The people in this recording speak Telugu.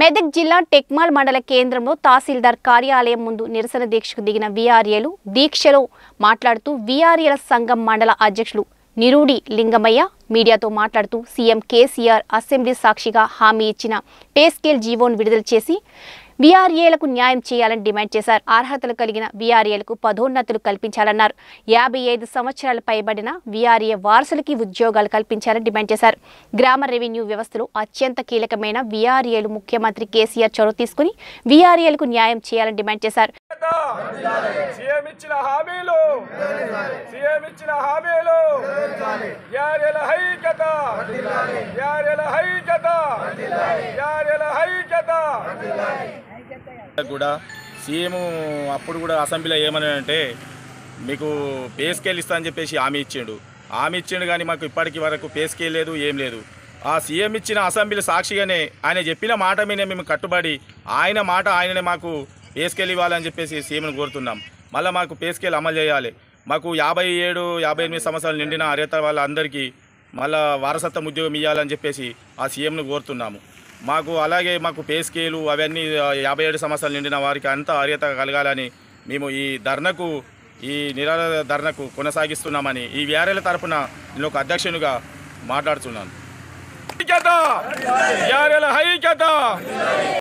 మెదక్ జిల్లా టెక్మాల్ మండల కేంద్రంలో తహసీల్దార్ కార్యాలయం ముందు నిరసన దీక్షకు దిగిన వీఆర్ఏలు దీక్షలో మాట్లాడుతూ వీఆర్ఏల సంఘం మండల అధ్యక్షులు నిరుడి లింగమయ్య మీడియాతో మాట్లాడుతూ సీఎం కేసీఆర్ అసెంబ్లీ సాక్షిగా హామీ ఇచ్చిన పేస్కేల్ జీవోను విడుదల చేసి వీఆర్ఏలకు న్యాయం చేయాలని డిమాండ్ చేశారు అర్హతలు కలిగిన వీఆర్ఏలకు పదోన్నతులు కల్పించాలన్నారు యాభై ఐదు సంవత్సరాలు పైబడిన వీఆర్ఏ వారసులకి ఉద్యోగాలు కల్పించాలని డిమాండ్ చేశారు గ్రామ రెవెన్యూ వ్యవస్థలో అత్యంత కీలకమైన వీఆర్ఏలు ముఖ్యమంత్రి కేసీఆర్ చొరవ తీసుకుని వీఆర్ఏలకు న్యాయం చేయాలని డిమాండ్ చేశారు కూడా సీఎం అప్పుడు కూడా అసెంబ్లీలో ఏమని అంటే మీకు పే స్కేల్ ఇస్తా అని చెప్పేసి హామీ ఇచ్చిండు హామీ ఇచ్చిండు కానీ మాకు ఇప్పటికి వరకు పే స్కేల్ లేదు ఏం లేదు ఆ సీఎం ఇచ్చిన అసెంబ్లీ సాక్షిగానే ఆయన చెప్పిన మాట మీద మేము కట్టుబడి ఆయన మాట ఆయననే మాకు పే స్కేల్ ఇవ్వాలని చెప్పేసి సీఎంను కోరుతున్నాం మళ్ళీ మాకు పే స్కేల్ అమలు చేయాలి మాకు యాభై ఏడు యాభై ఎనిమిది సంవత్సరాలు నిండిన అర్హత వాళ్ళందరికీ మళ్ళీ వారసత్వం ఉద్యోగం ఇవ్వాలని చెప్పేసి ఆ సీఎంను కోరుతున్నాము మాకు అలాగే మాకు పే స్కేలు అవన్నీ యాభై ఏడు సంవత్సరాలు నిండిన వారికి అంత అర్హత కలగాలని మేము ఈ ధర్నకు ఈ నిరాధార ధర్నకు కొనసాగిస్తున్నామని ఈ వ్యారేల తరపున నేను ఒక అధ్యక్షునిగా మాట్లాడుతున్నాను